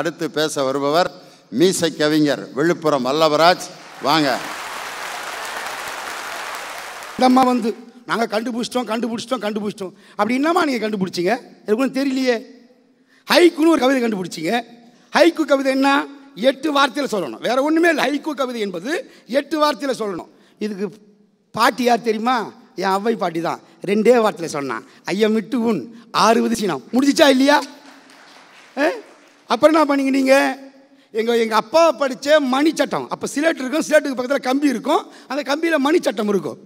அடுத்து பேச வருபவர் மீசை கவிஞர் விழுப்புரம் வல்லவராஜ் வாங்க நம்ம வந்து நாங்கள் கண்டுபிடிச்சிட்டோம் கண்டுபிடிச்சிட்டோம் கண்டுபிடிச்சிட்டோம் அப்படி என்னமா நீங்கள் கண்டுபிடிச்சிங்க எனக்கு ஒன்றும் தெரியலையே ஹைக்குன்னு ஒரு கவிதை கண்டுபிடிச்சிங்க ஹைக்கு கவிதை என்ன எட்டு வார்த்தையில் சொல்லணும் வேறு ஒன்றுமே இல்லை ஹைக்கு கவிதை என்பது எட்டு வார்த்தையில் சொல்லணும் இதுக்கு பாட்டி யார் தெரியுமா என் அவ்வை பாட்டி தான் ரெண்டே வார்த்தையில் சொன்னான் ஐயம் விட்டு உன் ஆறு விதிச்சினா முடிஞ்சிச்சா இல்லையா அப்புறம் என்ன நீங்கள் எங்கள் எங்கள் அப்பா படித்த மணிச்சட்டம் அப்போ சிலேட் இருக்கும் சிலேட்டுக்கு பக்கத்தில் கம்பி இருக்கும் அந்த கம்பியில் மணிச்சட்டம் இருக்கும்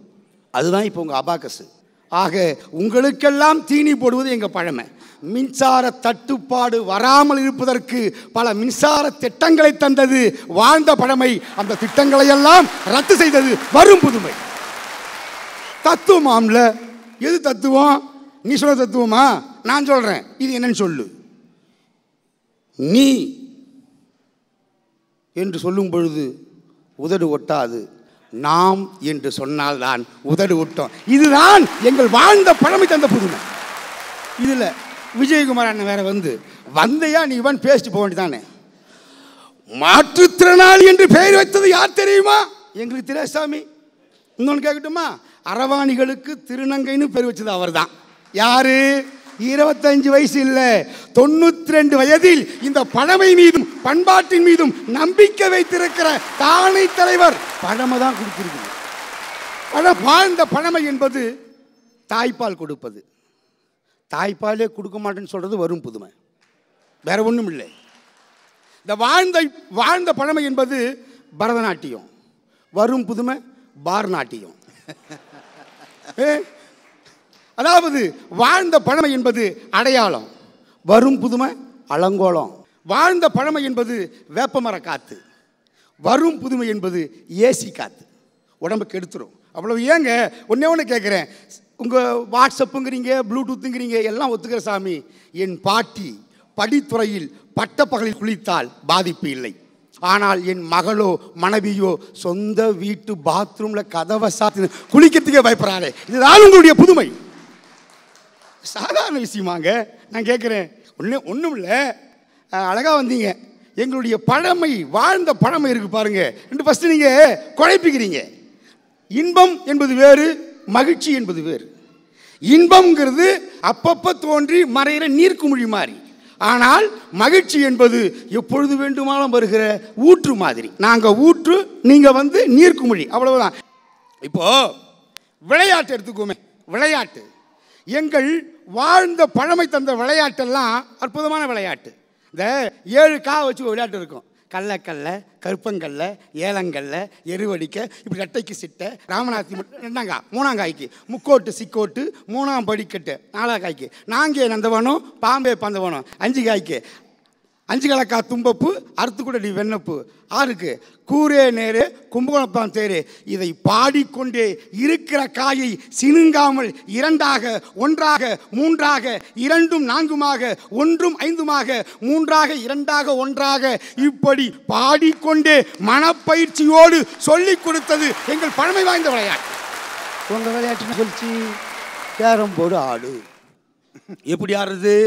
அதுதான் இப்போ உங்கள் அபாக்கஸு ஆக உங்களுக்கெல்லாம் தீனி போடுவது எங்கள் பழமை மின்சார தட்டுப்பாடு வராமல் இருப்பதற்கு பல மின்சார திட்டங்களை தந்தது வாழ்ந்த பழமை அந்த திட்டங்களை எல்லாம் ரத்து செய்தது வரும் புதுமை தத்துவமாம்ல எது தத்துவம் நீ சொல்ல தத்துவமா நான் சொல்கிறேன் இது என்னன்னு சொல்லு நீ என்று சொல்லும் பொழுது உதடு ஒட்டாது நாம் என்று சொன்னால் தான் உதடு ஒட்டோம் இதுதான் எங்கள் வாழ்ந்த பழமை தந்த புதுமை இதில் விஜயகுமார் அண்ணன் வேற வந்து வந்தையா நீ இவன் பேசிட்டு போக வேண்டியதானே மாற்றுத்திறனாளி என்று பெயர் வைத்தது யார் தெரியுமா எங்களுக்கு திரேசாமி இன்னொன்று கேட்கட்டுமா அரவாணிகளுக்கு திருநங்கைன்னு பெயர் வச்சது அவர் தான் யாரு இருபத்தஞ்சு வயசு இல்லை தொண்ணூத்தி ரெண்டு வயதில் இந்த பழமை மீதும் பண்பாட்டின் மீதும் நம்பிக்கை வைத்திருக்கிற தானை தலைவர் பழமை தான் கொடுத்திருக்கு பழம் வாழ்ந்த பழமை என்பது தாய்ப்பால் கொடுப்பது தாய்ப்பாலே கொடுக்க மாட்டேன்னு சொல்கிறது வரும் புதுமை வேற ஒன்றும் இல்லை இந்த வாழ்ந்த வாழ்ந்த பழமை என்பது பரதநாட்டியம் வரும் புதுமை பாரநாட்டியம் அதாவது வாழ்ந்த பழமை என்பது அடையாளம் வரும் புதுமை அலங்கோலம் வாழ்ந்த பழமை என்பது வேப்பமர காற்று வரும் புதுமை என்பது ஏசி காற்று உடம்புக்கு கெடுத்துரும் அவ்வளோ ஏங்க ஒன்றே ஒன்று கேட்குறேன் உங்கள் வாட்ஸ்அப்புங்கிறீங்க ப்ளூடூத்துங்கிறீங்க எல்லாம் ஒத்துக்கிற சாமி என் பாட்டி படித்துறையில் பட்டப்பகலில் குளித்தால் பாதிப்பு இல்லை ஆனால் என் மகளோ மனைவியோ சொந்த வீட்டு பாத்ரூமில் கதவை சாத்து குளிக்கிறதுக்கே பயப்படாதே இதுதான் உங்களுடைய புதுமை சாதாரண விஷயமாங்க நான் கேட்குறேன் ஒன்று ஒன்றும் இல்லை அழகாக வந்தீங்க எங்களுடைய பழமை வாழ்ந்த பழமை இருக்குது பாருங்கள் ரெண்டு ஃபஸ்ட்டு நீங்கள் குழப்பிக்கிறீங்க இன்பம் என்பது வேறு மகிழ்ச்சி என்பது வேறு இன்பம்ங்கிறது அப்பப்போ தோன்றி மறைகிற நீர்க்குமிழி மாதிரி ஆனால் மகிழ்ச்சி என்பது எப்பொழுது வேண்டுமானாலும் வருகிற ஊற்று மாதிரி நாங்கள் ஊற்று நீங்கள் வந்து நீர்க்குமிழி அவ்வளவுதான் இப்போது விளையாட்டு எடுத்துக்கோமே விளையாட்டு எங்கள் வாழ்ந்த பழமை தந்த விளையாட்டெல்லாம் அற்புதமான விளையாட்டு இந்த ஏழு கா வச்சு விளையாட்டு இருக்கும் கள்ளக்கல்ல கருப்பங்கல்ல ஏலங்கல்ல எருவடிக்க இப்படி ரெட்டைக்கு சிட்டை ராமநாத்தி ரெண்டாங்கா காய்க்கு முக்கோட்டு சிக்கோட்டு மூணாம் படிக்கட்டு நாலாம் காய்க்கு நாங்கே நந்தவனம் பாம்பே பந்தவனம் அஞ்சு காய்க்கு அஞ்சு கலக்கா தும்பப்பு அறுத்துக்குடடி வெண்ணப்பு ஆறுக்கு கூரே நேரே கும்பகோணத்தான் தேரே இதை பாடிக்கொண்டே இருக்கிற காயை சினுங்காமல் இரண்டாக ஒன்றாக மூன்றாக இரண்டும் நான்குமாக ஒன்றும் ஐந்துமாக மூன்றாக இரண்டாக ஒன்றாக இப்படி பாடிக்கொண்டே மனப்பயிற்சியோடு சொல்லிக் கொடுத்தது எங்கள் பழமை வாய்ந்த விளையாட்டு உங்கள் விளையாட்டு நிகழ்ச்சி கேரம் போடு ஆடு எப்படி ஆடுறது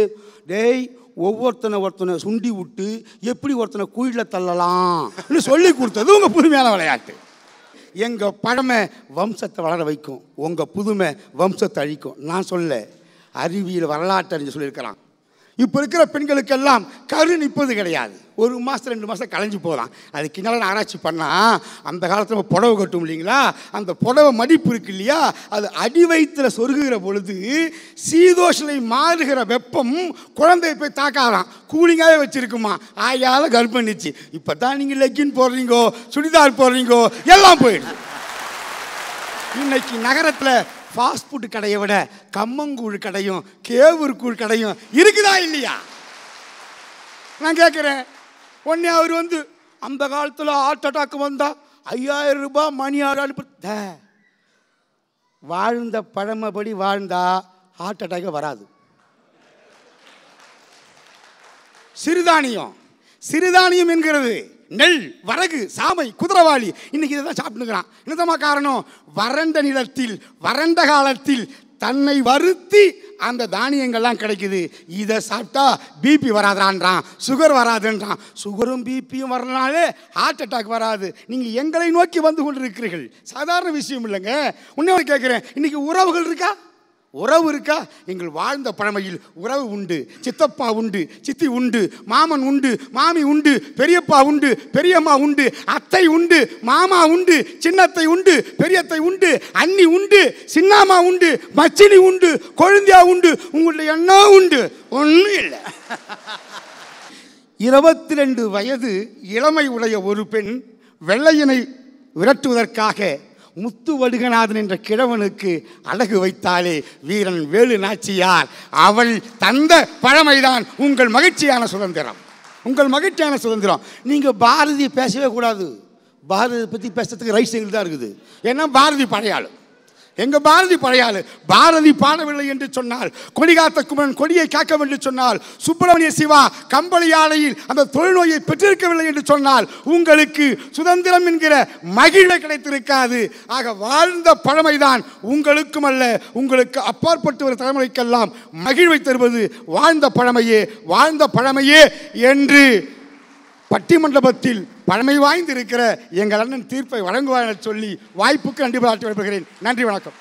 டேய் ஒவ்வொருத்தனை ஒருத்தனை சுண்டி விட்டு எப்படி ஒருத்தனை குயிலில் தள்ளலாம்னு சொல்லி கொடுத்தது உங்கள் புதுமையான விளையாட்டு எங்கள் பழமை வம்சத்தை வளர வைக்கும் உங்கள் புதுமை வம்சத்தை அழிக்கும் நான் சொல்ல அறிவியல் வரலாற்று அறிஞ்சு சொல்லியிருக்கிறான் இப்போ இருக்கிற பெண்களுக்கெல்லாம் கரு நிற்பது கிடையாது ஒரு மாதம் ரெண்டு மாதம் களைஞ்சு போகலாம் அது கிணறு ஆராய்ச்சி பண்ணால் அந்த காலத்தில் நம்ம புடவை கட்டும் இல்லைங்களா அந்த புடவை மடிப்பு இருக்கு இல்லையா அது அடி வயிற்றில் சொருகுகிற பொழுது சீதோஷனை மாறுகிற வெப்பம் குழந்தைய போய் தாக்காதான் கூலிங்காகவே வச்சுருக்குமா ஆயால் பண்ணிச்சு இப்போ தான் நீங்கள் லெக்கின் போடுறீங்கோ சுடிதார் போடுறீங்கோ எல்லாம் போயிடுது இன்னைக்கு நகரத்தில் ஃபாஸ்ட் ஃபுட்டு கடையை விட கம்மங்கூழ் கடையும் கேவூர் கூழ் கடையும் இருக்குதா இல்லையா நான் கேட்குறேன் உடனே அவர் வந்து அந்த காலத்தில் ஹார்ட் அட்டாக் வந்தால் ஐயாயிரம் ரூபாய் மணி ஆறு அனுப்ப வாழ்ந்த பழமைப்படி வாழ்ந்தா ஹார்ட் அட்டாக்கே வராது சிறுதானியம் சிறுதானியம் என்கிறது நெல் வரகு சாமை குதிரவாளி இன்னைக்கு இதை தான் சாப்பிட்டுக்கிறான் என்னதமா காரணம் வறண்ட நிலத்தில் வறண்ட காலத்தில் தன்னை வருத்தி அந்த தானியங்கள்லாம் கிடைக்குது இதை சாப்பிட்டா பிபி வராதான்றான் சுகர் வராதுன்றான் சுகரும் பிபியும் வரனாலே ஹார்ட் அட்டாக் வராது நீங்கள் எங்களை நோக்கி வந்து கொண்டிருக்கிறீர்கள் சாதாரண விஷயம் இல்லைங்க உன்னே கேட்குறேன் இன்னைக்கு உறவுகள் இருக்கா உறவு இருக்கா எங்கள் வாழ்ந்த பழமையில் உறவு உண்டு சித்தப்பா உண்டு சித்தி உண்டு மாமன் உண்டு மாமி உண்டு பெரியப்பா உண்டு பெரியம்மா உண்டு அத்தை உண்டு மாமா உண்டு சின்னத்தை உண்டு பெரியத்தை உண்டு அண்ணி உண்டு சின்னாமா உண்டு மச்சினி உண்டு கொழுந்தியா உண்டு உங்களுடைய எண்ணம் உண்டு ஒன்றும் இல்லை இருபத்தி ரெண்டு வயது இளமை உடைய ஒரு பெண் வெள்ளையினை விரட்டுவதற்காக முத்து வடுகநாதன் என்ற கிழவனுக்கு அழகு வைத்தாலே வீரன் வேலு நாச்சியார் அவள் தந்த பழமைதான் உங்கள் மகிழ்ச்சியான சுதந்திரம் உங்கள் மகிழ்ச்சியான சுதந்திரம் நீங்கள் பாரதி பேசவே கூடாது பாரதியை பற்றி பேசுறதுக்கு ரைட் செயல் தான் இருக்குது ஏன்னா பாரதி பழையாளு எங்க பாரதி பழையாளு பாரதி பாடவில்லை என்று சொன்னால் கொடிகாத்த குமரன் கொடியை காக்க என்று சொன்னால் சுப்பிரமணிய சிவா கம்பளி ஆலையில் அந்த தொழில்நோயை பெற்றிருக்கவில்லை என்று சொன்னால் உங்களுக்கு சுதந்திரம் என்கிற மகிழ்வை கிடைத்திருக்காது ஆக வாழ்ந்த பழமைதான் உங்களுக்கும் அல்ல உங்களுக்கு அப்பாற்பட்டு ஒரு தலைமுறைக்கெல்லாம் மகிழ்வை தருவது வாழ்ந்த பழமையே வாழ்ந்த பழமையே என்று பட்டி மண்டபத்தில் பழமை வாய்ந்திருக்கிற எங்கள் அண்ணன் தீர்ப்பை வழங்குவார் என சொல்லி வாய்ப்புக்கு நன்றி பாராட்டி வருகிறேன் நன்றி வணக்கம்